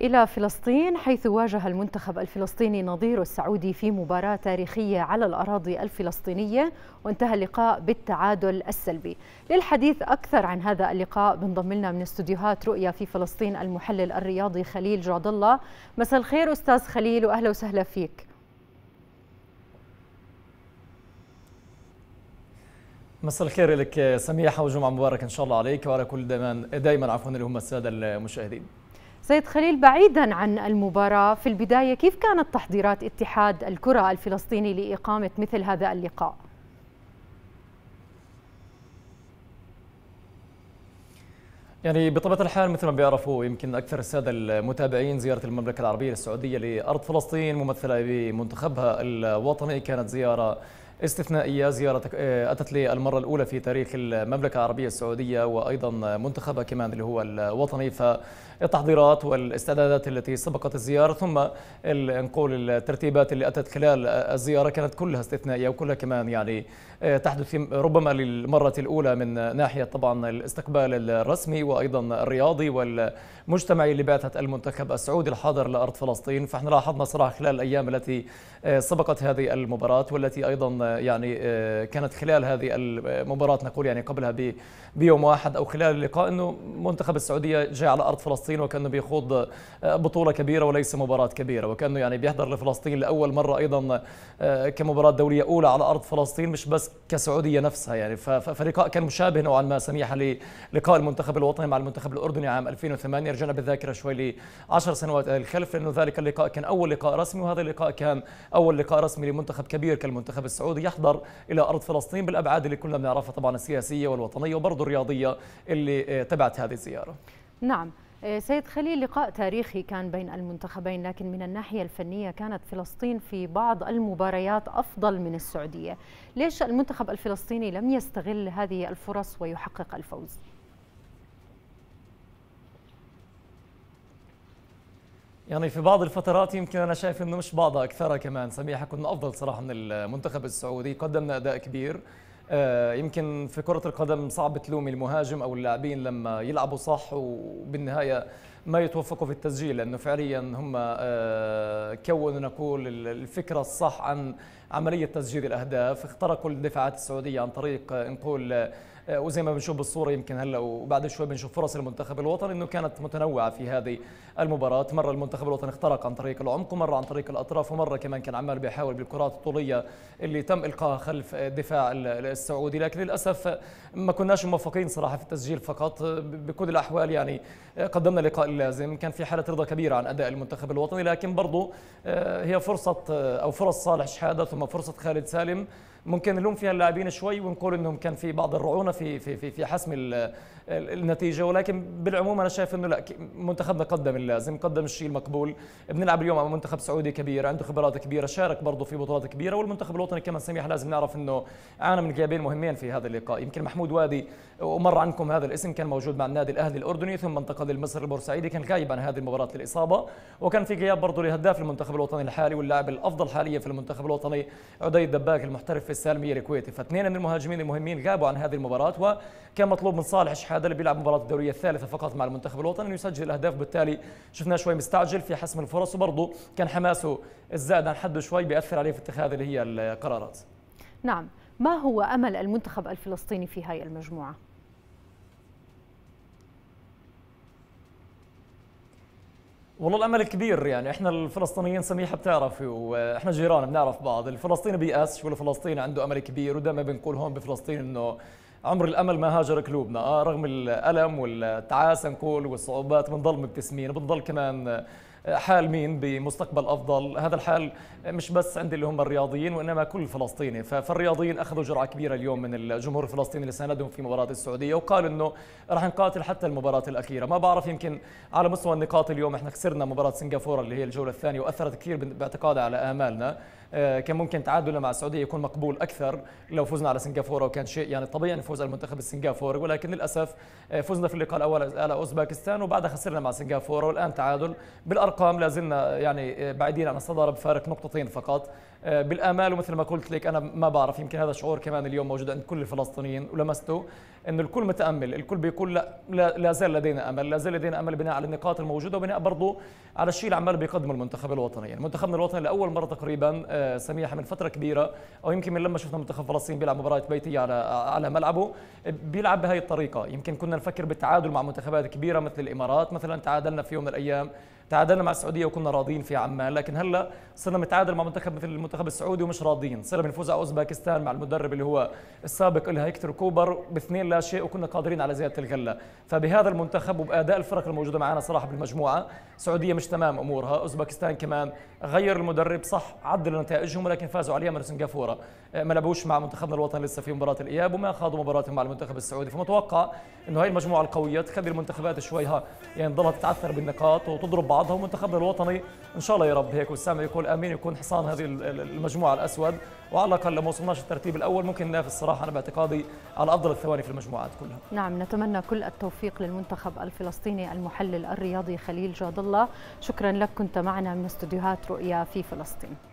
إلى فلسطين حيث واجه المنتخب الفلسطيني نظيره السعودي في مباراة تاريخية على الأراضي الفلسطينية وانتهى اللقاء بالتعادل السلبي للحديث أكثر عن هذا اللقاء بنضم لنا من استديوهات رؤية في فلسطين المحلل الرياضي خليل جعد الله مساء الخير أستاذ خليل وأهلا وسهلا فيك مساء الخير لك سميحة وجمعة مباركة إن شاء الله عليك وعلى كل دائما, دائما عفوا اللي هم السادة المشاهدين سيد خليل بعيدا عن المباراة في البداية كيف كانت تحضيرات اتحاد الكرة الفلسطيني لإقامة مثل هذا اللقاء؟ يعني بطبيعة الحال مثل ما بيعرفوا يمكن أكثر السادة المتابعين زيارة المملكة العربية السعودية لأرض فلسطين ممثلة بمنتخبها الوطني كانت زيارة استثنائية زيارتك آه، أتت للمرة الأولى في تاريخ المملكة العربية السعودية وأيضا منتخبها كمان اللي هو الوطني فالتحضيرات والاستعدادات التي سبقت الزيارة ثم نقول الترتيبات اللي أتت خلال الزيارة كانت كلها استثنائية وكلها كمان يعني آه، تحدث ربما للمرة الأولى من ناحية طبعا الاستقبال الرسمي وأيضا الرياضي والمجتمعي اللي بعثت المنتخب السعودي الحاضر لأرض فلسطين فاحنا لاحظنا صراحة خلال الأيام التي آه، سبقت هذه المباراة والتي أيضا يعني آه، كانت خلال هذه المباراة نقول يعني قبلها بيوم واحد أو خلال اللقاء أنه منتخب السعودية جاء على أرض فلسطين وكأنه بيخوض آه، بطولة كبيرة وليس مباراة كبيرة وكأنه يعني بيحضر لفلسطين لأول مرة أيضا آه، كمباراة دولية أولى على أرض فلسطين مش بس كسعودية نفسها يعني فلقاء كان مشابه نوعا ما سميحة للقاء المنتخب الوطني مع المنتخب الأردني عام 2008 رجعنا بالذاكرة شوي ل 10 سنوات الخلف لأنه ذلك اللقاء كان أول لقاء رسمي وهذا اللقاء كان أول لقاء رسمي لمنتخب كبير كالمنتخب السعودي الذي يحضر إلى أرض فلسطين بالأبعاد اللي كلنا بنعرفها طبعا السياسية والوطنية وبرضه الرياضية اللي آه، تبعت هذه الزيارة نعم آه، سيد خليل لقاء تاريخي كان بين المنتخبين لكن من الناحية الفنية كانت فلسطين في بعض المباريات أفضل من السعودية ليش المنتخب الفلسطيني لم يستغل هذه الفرص ويحقق الفوز؟ يعني في بعض الفترات يمكن انا شايف انه مش بعضها اكثرها كمان سميحه كنا افضل صراحه من المنتخب السعودي قدمنا اداء كبير آه، يمكن في كرة القدم صعب تلوم المهاجم أو اللاعبين لما يلعبوا صح وبالنهاية ما يتوفقوا في التسجيل لأنه فعليا هم آه، كونوا نقول الفكرة الصح عن عملية تسجيل الأهداف اخترقوا الدفاعات السعودية عن طريق نقول آه، وزي ما بنشوف بالصورة يمكن هلا وبعد شوي بنشوف فرص المنتخب الوطني انه كانت متنوعة في هذه المباراة، مرة المنتخب الوطني اخترق عن طريق العمق ومرة عن طريق الأطراف ومرة كمان كان عمال بيحاول بالكرات الطولية اللي تم إلقاها خلف الدفاع السعودي، لكن للأسف ما كناش موفقين صراحة في التسجيل فقط بكل الأحوال يعني آه، قدمنا لقاء اللازم، كان في حالة رضا كبيرة عن أداء المنتخب الوطني لكن برضه آه، هي فرصة أو فرص صالح شحادة ثم ثم فرصة خالد سالم ممكن نلوم فيها اللاعبين شوي ونقول انهم كان في بعض الرعونه في في في, في حسم النتيجه ولكن بالعموم انا شايف انه لا منتخبنا قدم اللازم قدم الشيء المقبول بنلعب اليوم امام منتخب سعودي كبير عنده خبرات كبيره شارك برضه في بطولات كبيره والمنتخب الوطني كمان سميح لازم نعرف انه عانى من غيابين مهمين في هذا اللقاء يمكن محمود وادي ومر عنكم هذا الاسم كان موجود مع النادي الاهلي الاردني ثم انتقل للمصري البورسعيدي كان غايب عن هذه المباراه للاصابه وكان في غياب برضه لهداف المنتخب الوطني الحالي واللاعب الافضل حاليا في المنتخب الوطني عدي الدباك المحترف في السالمية الكويتي فاثنين من المهاجمين المهمين غابوا عن هذه المباراة وكان مطلوب من صالح شحادة اللي بيلعب مباراة الدورية الثالثة فقط مع المنتخب الوطني انه يسجل الأهداف بالتالي شفناه شوي مستعجل في حسم الفرص وبرضه كان حماسه الزائد عن حده شوي بيأثر عليه في اتخاذ اللي هي القرارات نعم ما هو أمل المنتخب الفلسطيني في هاي المجموعة؟ والله الامل كبير يعني احنا الفلسطينيين سميحه بتعرف واحنا جيران بنعرف بعض الفلسطيني بيأس شو الفلسطيني عنده امل كبير ودائما بنقول هون بفلسطين انه عمر الامل ما هاجر قلوبنا آه رغم الالم والتعاسه نقول والصعوبات بنضل مبتسمين بنضل كمان حال مين بمستقبل افضل هذا الحال مش بس عند اللي هم الرياضيين وانما كل فلسطيني فالرياضيين اخذوا جرعه كبيره اليوم من الجمهور الفلسطيني اللي ساندهم في مباراه السعوديه وقالوا انه راح نقاتل حتى المباراه الاخيره ما بعرف يمكن على مستوى النقاط اليوم احنا خسرنا مباراه سنغافوره اللي هي الجوله الثانيه واثرت كثير باعتقادي على امالنا آه، كان ممكن تعادلنا مع السعوديه يكون مقبول اكثر لو فزنا على سنغافوره وكان شيء يعني طبيعي نفوز على المنتخب السنغافوري ولكن للاسف آه، فزنا في اللقاء الاول على اوزباكستان وبعدها خسرنا مع سنغافوره والان تعادل بالأربعة الارقام لازلنا يعني بعيدين عن الصداره بفارق نقطتين فقط آه، بالامال ومثل ما قلت لك انا ما بعرف يمكن هذا الشعور كمان اليوم موجود عند كل الفلسطينيين ولمسته انه الكل متامل الكل بيقول لا لا زال لدينا امل لا زال لدينا امل بناء على النقاط الموجوده وبناء برضه على الشيء اللي عمال بيقدمه المنتخب الوطني يعني منتخبنا الوطني لاول مره تقريبا آه، سميحه من فتره كبيره او يمكن من لما شفنا منتخب فلسطين بيلعب مباراه بيتيه على على ملعبه بيلعب بهي الطريقه يمكن كنا نفكر بالتعادل مع منتخبات كبيره مثل الامارات مثلا تعادلنا في يوم من الايام تعادلنا مع السعوديه وكنا راضيين في عمان لكن هلا صرنا متعادل مع منتخب مثل المنتخب السعودي ومش راضيين صرنا بنفوز على اوزباكستان مع المدرب اللي هو السابق لها هيكتور كوبر باثنين لا شيء وكنا قادرين على زياده الغله فبهذا المنتخب وباداء الفرق الموجوده معنا صراحه بالمجموعه السعوديه مش تمام امورها اوزباكستان كمان غير المدرب صح عدلوا نتائجهم ولكن فازوا عليها من سنغافوره آه، ما لعبوش مع منتخبنا الوطني لسه في مباراه الاياب وما خاضوا مباراتهم مع المنتخب السعودي فمتوقع انه هاي المجموعه القويه تخلي المنتخبات شوي ها يعني ضلت تتعثر بالنقاط وتضرب بعض بعضها ومنتخبنا الوطني ان شاء الله يا رب هيك والسامع يقول امين يكون حصان هذه المجموعه الاسود وعلى الاقل لما وصلناش الترتيب الاول ممكن ننافس صراحه انا باعتقادي على افضل الثواني في المجموعات كلها. نعم نتمنى كل التوفيق للمنتخب الفلسطيني المحلل الرياضي خليل جاد الله، شكرا لك كنت معنا من استديوهات رؤيا في فلسطين.